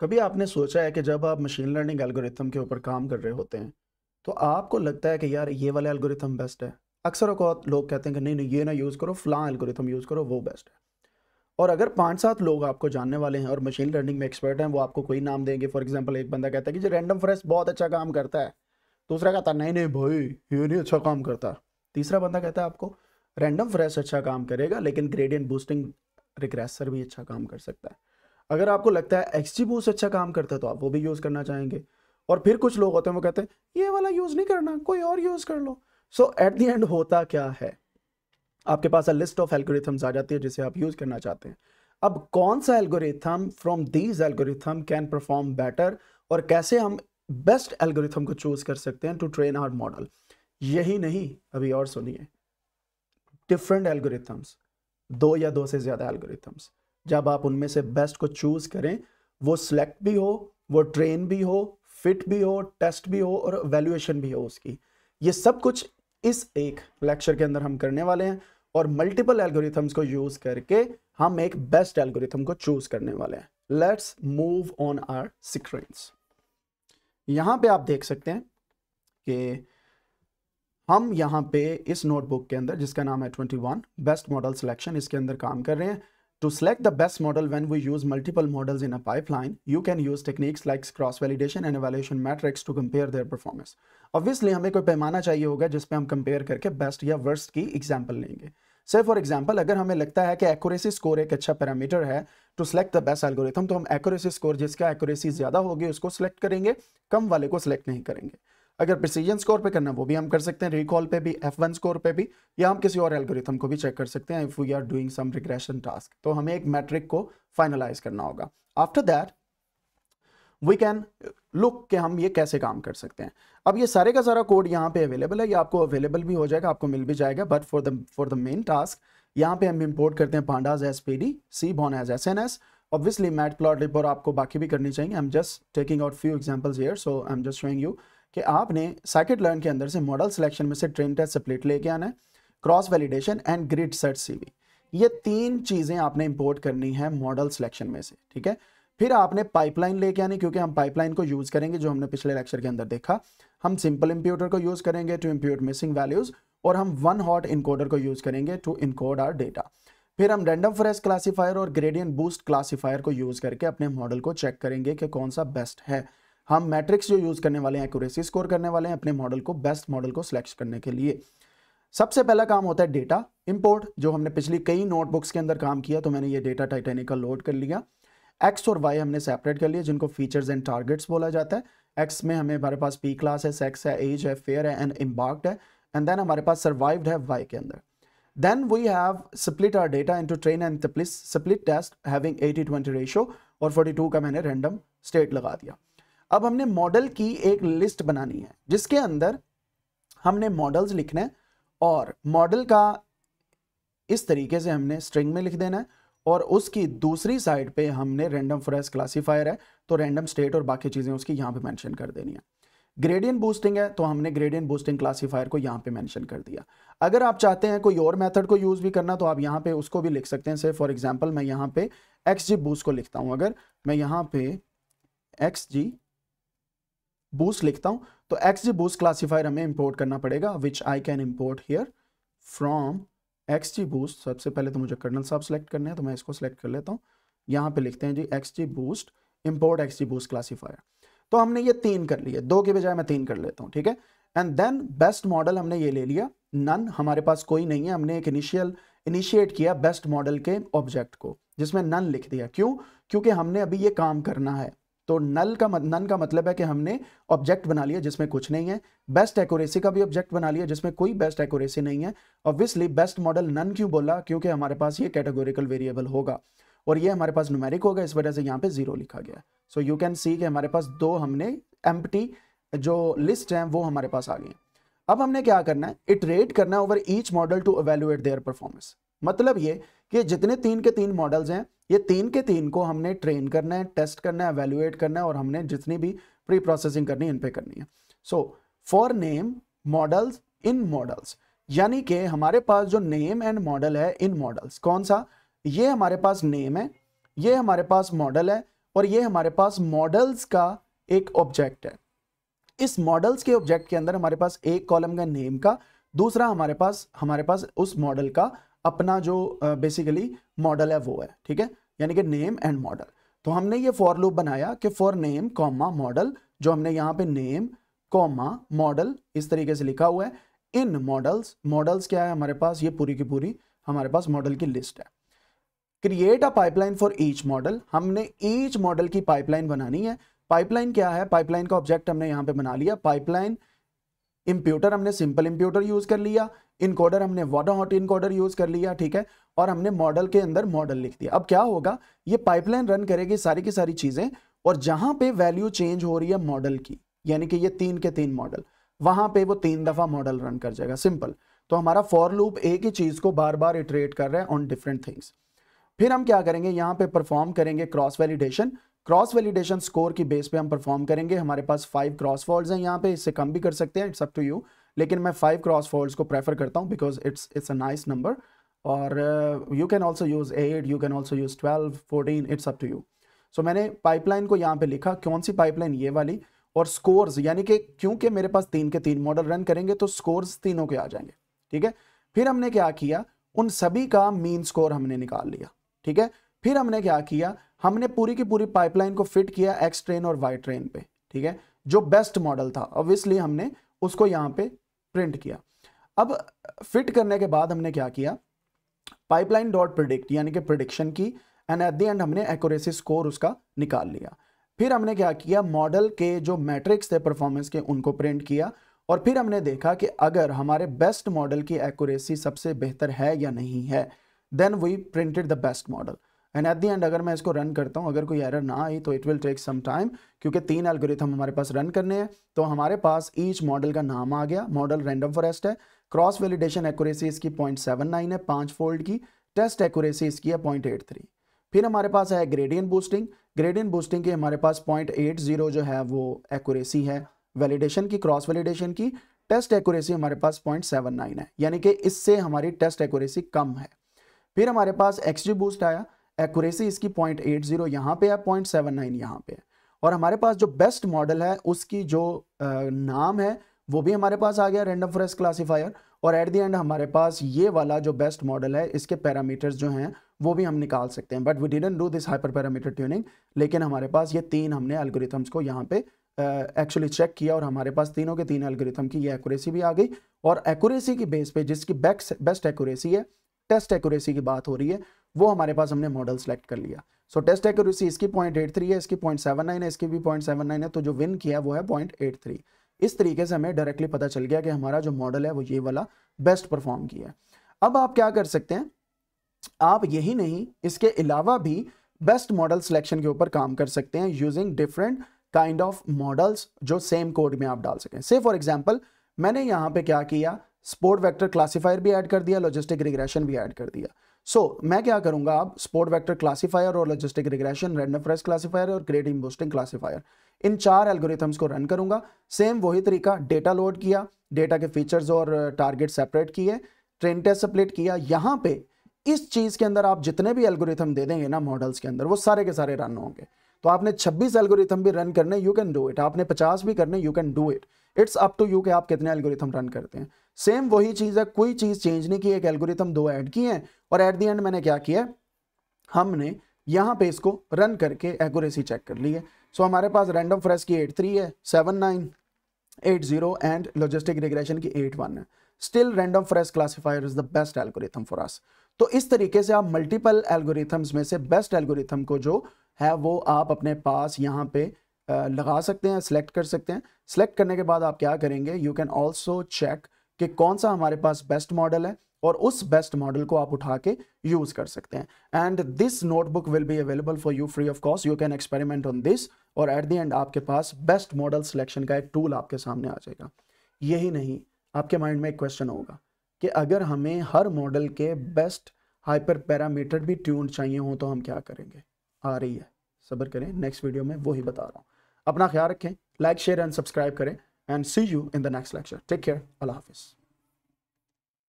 कभी आपने सोचा है कि जब आप मशीन लर्निंग एल्गोरिथम के ऊपर काम कर रहे होते हैं तो आपको लगता है कि यार ये वाला एल्गोरिथम बेस्ट है अक्सर अकौत लोग कहते हैं कि नहीं नहीं ये ना यूज़ करो फ़लाँ एल्गोरिथम यूज़ करो वो बेस्ट है और अगर पाँच सात लोग आपको जानने वाले हैं और मशीन लर्निंग में एक्सपर्ट हैं वो आपको कोई नाम देंगे फॉर एग्जाम्पल एक बंदा कहता है कि जो रैंडम फ्रेस बहुत अच्छा काम करता है दूसरा कहता है नहीं नहीं भाई ये नहीं अच्छा काम करता तीसरा बंदा कहता है आपको रैंडम फ्रेश अच्छा काम करेगा लेकिन ग्रेडियंट बूस्टिंग रिग्रेसर भी अच्छा काम कर सकता है अगर आपको लगता है एक्स बूस्ट अच्छा काम करता है तो आप वो भी यूज़ करना चाहेंगे और फिर कुछ लोग होते हैं वो कहते हैं ये वाला यूज़ नहीं करना कोई और यूज़ कर लो सो एट दी एंड होता क्या है आपके पास लिस्ट ऑफ एल्गोरिथम्स आ जाती है जिसे आप यूज़ करना चाहते हैं अब कौन सा algorithm from these algorithm can perform better और कैसे हम बेस्ट एल्गोरिथम को चूज कर सकते हैं टू ट्रेन आर मॉडल यही नहीं अभी और सुनिए डिफरेंट एल्गोरिथम्स दो या दो से ज़्यादा एल्गोरिथम्स जब आप उनमें से बेस्ट को चूज़ करें वो सिलेक्ट भी हो वो ट्रेन भी हो फिट भी हो टेस्ट भी हो और वैल्यूएशन भी हो उसकी ये सब कुछ इस एक लेक्चर के अंदर हम करने वाले हैं और मल्टीपल एल्गोरिथम्स को यूज़ करके हम एक बेस्ट एल्गोरिथम को चूज़ करने वाले हैं let's move on our sequence यहां पे आप देख सकते हैं कि हम यहाँ पे इस नोटबुक के अंदर जिसका नाम है 21 बेस्ट मॉडल सिलेक्शन इसके अंदर काम कर रहे हैं To select the best model when we use multiple models in a pipeline, you can use techniques like cross-validation and evaluation metrics to compare their performance. Obviously, we need पैमाना चाहिए होगा जिस पे हम best or worst या worst की example लेंगे से फॉर एग्जाम्पल अगर हमें लगता है कि एक्यूरेसी स्कोर एक अच्छा पैरामीटर है to select the best algorithm तो हम एक्यूरेसी स्कोर जिसका एक्यूरेसी ज़्यादा होगी we will select the वाले को अगर प्रिसीजन स्कोर पे करना वो भी हम कर सकते हैं रिकॉल पे भी एफ वन स्कोर पे भी या हम किसी और एल्गोरिथम को भी चेक कर सकते हैं if we are doing some regression task तो हमें एक मैट्रिक को फाइनलाइज करना होगा after that we can look के हम ये कैसे काम कर सकते हैं अब ये सारे का सारा कोड यहाँ पे अवेलेबल है ये आपको अवेलेबल भी हो जाएगा आपको मिल भी जाएगा but for the for the main task यहाँ पे हम इम्पोर्ट करते हैं pandas as P D seaborn as S N S obviously mat plot report आपको बाकी भी करनी चाहिए I am just taking out few examples here so I am just showing you कि आपने साइकिट लर्न के अंदर से मॉडल सिलेक्शन में से ट्रेन टेस्ट सप्लेट लेके आना है cross validation and grid search CV ये तीन चीज़ें आपने इंपोर्ट करनी है मॉडल सिलेक्शन में से ठीक है फिर आपने पाइपलाइन लेके आनी क्योंकि हम पाइपलाइन को यूज़ करेंगे जो हमने पिछले लेक्चर के अंदर देखा हम सिंपल इम्प्यूटर को यूज़ करेंगे टू इंप्यूट मिसिंग वैल्यूज़ और हम वन हॉट इनकोडर को यूज़ करेंगे टू इनकोड आर डेटा फिर हम रेंडम फ्रेश क्लासीफायर और ग्रेडियंट बूस्ट क्लासीफायर को यूज़ करके अपने मॉडल को चेक करेंगे कि कौन सा बेस्ट है हम मैट्रिक्स जो यूज़ करने वाले हैं एक्यूरेसी स्कोर करने वाले हैं अपने मॉडल को बेस्ट मॉडल को सिलेक्ट करने के लिए सबसे पहला काम होता है डेटा इंपोर्ट जो हमने पिछली कई नोटबुक्स के अंदर काम किया तो मैंने ये डेटा टाइटेनिक का लोड कर लिया एक्स और वाई हमने सेपरेट कर लिया जिनको फीचर्स एंड टारगेट्स बोला जाता है एक्स में हमें हमारे पास पी क्लास है सेक्स है एज है फेयर है एंड इम्बार्क्ड है एंड देन हमारे पास सर्वाइव्ड है वाई के अंदर then we have split our data in train and split, split test having 80-20 ratio और 42 का मैंने रैंडम स्टेट लगा दिया अब हमने मॉडल की एक लिस्ट बनानी है जिसके अंदर हमने मॉडल्स लिखने हैं और मॉडल का इस तरीके से हमने स्ट्रिंग में लिख देना है और उसकी दूसरी साइड पे हमने रैंडम फॉरेस्ट क्लासिफायर है तो रैंडम स्टेट और बाकी चीज़ें उसकी यहाँ पे मेंशन कर देनी है ग्रेडियंट बूस्टिंग है तो हमने ग्रेडियंट बूस्टिंग क्लासिफायर को यहाँ पे मेंशन कर दिया अगर आप चाहते हैं कोई और मेथड को यूज़ भी करना तो आप यहाँ पे उसको भी लिख सकते हैं से फॉर एग्जाम्पल मैं यहाँ पे एक्स जी बूस्ट को लिखता हूँ अगर मैं यहाँ पे एक्स जी बूस लिखता हूँ तो एक्स जी बूस क्लासीफायर हमें इम्पोर्ट करना पड़ेगा which I can import here from X G boost सबसे पहले तो मुझे कर्नल साहब सेलेक्ट करने हैं तो मैं इसको सेलेक्ट कर लेता हूँ यहाँ पे लिखते हैं G X G boost import X G boost classifier तो हमने ये तीन कर लिए दो के बजाय मैं तीन कर लेता हूँ ठीक है एंड देन बेस्ट मॉडल हमने ये ले लिया नन हमारे पास कोई नहीं है हमने एक इनिशियल इनिशिएट किया बेस्ट मॉडल के ऑब्जेक्ट को जिसमें नन लिख दिया क्यों क्योंकि हमने अभी ये काम करना है तो नल का नन का मतलब है कि हमने ऑब्जेक्ट बना लिया जिसमें कुछ नहीं है बेस्ट एक्यूरेसी का भी ऑब्जेक्ट बना लिया जिसमें कोई बेस्ट एक्यूरेसी नहीं है ऑब्वियसली बेस्ट मॉडल नन क्यों बोला क्योंकि हमारे पास ये कैटेगोरिकल वेरिएबल होगा और ये हमारे पास न्यूमेरिक होगा इस वजह से यहाँ पे जीरो लिखा गया सो यू कैन सी कि हमारे पास दो हमने एम्प्टी जो लिस्ट हैं वो हमारे पास आ गई अब हमने क्या करना है इटरेट करना है over each model to evaluate their performance मतलब ये कि जितने तीन के तीन मॉडल्स हैं ये तीन के तीन को हमने ट्रेन करना है टेस्ट करना है वैल्यूएट करना है और हमने जितनी भी प्री प्रोसेसिंग करनी है इन पे करनी है so for name models in models यानी कि हमारे पास जो नेम एंड मॉडल है इन मॉडल्स कौन सा ये हमारे पास नेम है ये हमारे पास मॉडल है और ये हमारे पास मॉडल्स का एक ऑब्जेक्ट है इस मॉडल्स के ऑब्जेक्ट के अंदर हमारे पास एक कॉलम का नेम का दूसरा हमारे पास हमारे पास उस मॉडल का अपना जो बेसिकली मॉडल है वो है ठीक है यानी कि नेम एंड मॉडल तो हमने ये फॉर लूप बनाया कि फॉर नेम कॉमा मॉडल जो हमने यहाँ पे नेम कॉमा मॉडल इस तरीके से लिखा हुआ है इन मॉडल्स मॉडल्स क्या है हमारे पास ये पूरी की पूरी हमारे पास मॉडल की लिस्ट है create a pipeline for each model हमने ईच मॉडल की पाइपलाइन बनानी है पाइपलाइन क्या है पाइपलाइन का ऑब्जेक्ट हमने यहाँ पे बना लिया पाइपलाइन इंप्यूटर हमने सिंपल इंप्यूटर यूज कर लिया इनकोडर हमने वाटर हॉट इनकोडर यूज कर लिया ठीक है और हमने मॉडल के अंदर मॉडल लिख दिया अब क्या होगा ये पाइपलाइन रन करेगी सारी की सारी चीजें और जहां पे वैल्यू चेंज हो रही है मॉडल की यानी कि ये तीन के तीन मॉडल वहां पे वो तीन दफा मॉडल रन कर जाएगा सिंपल तो हमारा फॉर लूप एक ही चीज को बार बार इटरेट कर रहा है ऑन डिफरेंट थिंग्स फिर हम क्या करेंगे यहाँ पे परफॉर्म करेंगे cross validation cross validation score की बेस पे हम परफॉर्म करेंगे हमारे पास फाइव क्रॉस फॉल्ट हैं यहाँ पे इससे कम भी कर सकते हैं इट्स अप टू यू लेकिन मैं फाइव क्रॉस फोल्ड्स को प्रेफर करता हूँ because it's it's a nice number और you can also use eight you can also use twelve fourteen it's up to you so मैंने पाइपलाइन को यहाँ पे लिखा कौन सी पाइपलाइन ये वाली और स्कोर्स यानी कि क्योंकि मेरे पास तीन के तीन मॉडल रन करेंगे तो स्कोर्स तीनों के आ जाएंगे ठीक है फिर हमने क्या किया उन सभी का मीन स्कोर हमने निकाल लिया ठीक है फिर हमने क्या किया हमने पूरी की पूरी पाइपलाइन को फिट किया एक्स ट्रेन और वाई ट्रेन पे ठीक है जो बेस्ट मॉडल था ऑब्वियसली हमने उसको यहाँ पे प्रिंट किया अब फिट करने के बाद हमने क्या किया पाइपलाइन डॉट प्रिडिक्ट यानी कि प्रिडिक्शन की एंड एट द एंड हमने एक्यूरेसी स्कोर उसका निकाल लिया फिर हमने क्या किया मॉडल के जो मैट्रिक्स थे परफॉर्मेंस के उनको प्रिंट किया और फिर हमने देखा कि अगर हमारे बेस्ट मॉडल की एक्यूरेसी सबसे बेहतर है या नहीं है then we printed the best model and at the end अगर मैं इसको रन करता हूँ अगर कोई एरर ना आई तो it will take some time क्योंकि तीन एल्गोरिथम हमारे पास रन करने हैं तो हमारे पास ईच मॉडल का नाम आ गया मॉडल रैंडम फॉरेस्ट है क्रॉस वैलिडेशन एक्यूरेसी इसकी पॉइंट सेवन नाइन है पाँच फोल्ड की टेस्ट एक्यूरेसी इसकी है पॉइंट एट थ्री फिर हमारे पास है ग्रेडियन बूस्टिंग ग्रेडियन बूस्टिंग की हमारे पास पॉइंट एट जीरो जो है वो एक्यूरेसी है वैलिडेशन की क्रॉस वैलिडेशन की टेस्ट एक्यूरेसी हमारे पास पॉइंट सेवन नाइन है यानी कि इससे हमारी टेस्ट एक्यूरेसी कम है फिर हमारे पास एक्सजी बूस्ट आया एक्यूरेसी इसकी पॉइंट एट जीरो यहाँ पे है पॉइंट सेवन नाइन यहाँ पे है और हमारे पास जो बेस्ट मॉडल है उसकी जो आ, नाम है वो भी हमारे पास आ गया रेंडम फ्रेस क्लासीफायर और एट द एंड हमारे पास ये वाला जो बेस्ट मॉडल है इसके पैरामीटर्स जो हैं वो भी हम निकाल सकते हैं but we didn't do this hyper parameter tuning लेकिन हमारे पास ये तीन हमने एल्गोरिथम्स को यहाँ पे एक्चुअली uh, चेक किया और हमारे पास तीनों के तीन एल्गोरिथम की ये एक्यूरेसी भी आ गई और एक्यूरेसी की बेस पे जिसकी बेस्ट एक्यूरेसी है टेस्ट एक्यूरेसी की बात हो रही है वो हमारे पास हमने मॉडल सेलेक्ट कर लिया सो टेस्ट एक्यूरेसी इसकी पॉइंट एट थ्री है इसकी पॉइंट सेवन नाइन है इसकी भी पॉइंट सेवन नाइन है तो जो विन किया वो है पॉइंट एट थ्री इस तरीके से हमें डायरेक्टली पता चल गया कि हमारा जो मॉडल है वो ये वाला बेस्ट परफॉर्म किया है अब आप क्या कर सकते हैं आप यही नहीं इसके अलावा भी बेस्ट मॉडल सिलेक्शन के ऊपर काम कर सकते हैं using different kind of models जो सेम कोड में आप डाल सकें से फॉर एग्जाम्पल मैंने यहाँ पे क्या किया स्पोर्ट वैक्टर क्लासीफायर भी ऐड कर दिया लॉजिस्टिक रिग्रेशन भी ऐड कर दिया सो so, मैं क्या करूंगा आप स्पोर्ट वेक्टर क्लासिफायर और logistic regression random forest classifier और ग्रेडिंग बूस्टिंग क्लासिफायर इन चार एल्गोरिथम्स को रन करूंगा सेम वही तरीका डेटा लोड किया डेटा के फीचर्स और टारगेट uh, सेपरेट किए ट्रेन टेस्ट सेपरेट किया यहाँ पे इस चीज़ के अंदर आप जितने भी एल्गोरिथम दे देंगे ना मॉडल्स के अंदर वो सारे के सारे रन होंगे तो आपने 26 एल्गोरिथम भी रन करने यू कैन डू इट आपने 50 भी करने you can do it it's up to you कि आप कितने एल्गोरिथम रन करते हैं सेम वही चीज़ है कोई चीज़ चेंज नहीं की एक एल्गोरिथम दो ऐड किए हैं और एट दी एंड मैंने क्या किया हमने यहाँ पे इसको रन करके एक्यूरेसी चेक कर ली है सो so, हमारे पास रैंडम फ्रेश की एट थ्री है seven nine eight zero and logistic regression की एट वन है still random forest classifier is the best algorithm for us तो इस तरीके से आप मल्टीपल एल्गोरिथम्स में से बेस्ट एल्गोरिथम को जो है वो आप अपने पास यहाँ पे लगा सकते हैं सेलेक्ट कर सकते हैं सेलेक्ट करने के बाद आप क्या करेंगे यू कैन ऑल्सो चेक कि कौन सा हमारे पास बेस्ट मॉडल है और उस बेस्ट मॉडल को आप उठा के यूज कर सकते हैं and this notebook will be available for you free of cost you can experiment on this और एट द एंड आपके पास बेस्ट मॉडल सिलेक्शन का एक टूल आपके सामने आ जाएगा यही नहीं आपके माइंड में एक क्वेश्चन होगा कि अगर हमें हर मॉडल के बेस्ट हाइपर पैरामीटर भी ट्यून चाहिए हो तो हम क्या करेंगे आ रही है सब्र करें नेक्स्ट वीडियो में वही बता रहा हूँ अपना ख्याल रखें लाइक शेयर एंड सब्सक्राइब करें and see you in the next lecture take care अल्लाह हाफिज़